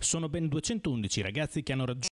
Sono ben 211 ragazzi che hanno raggiunto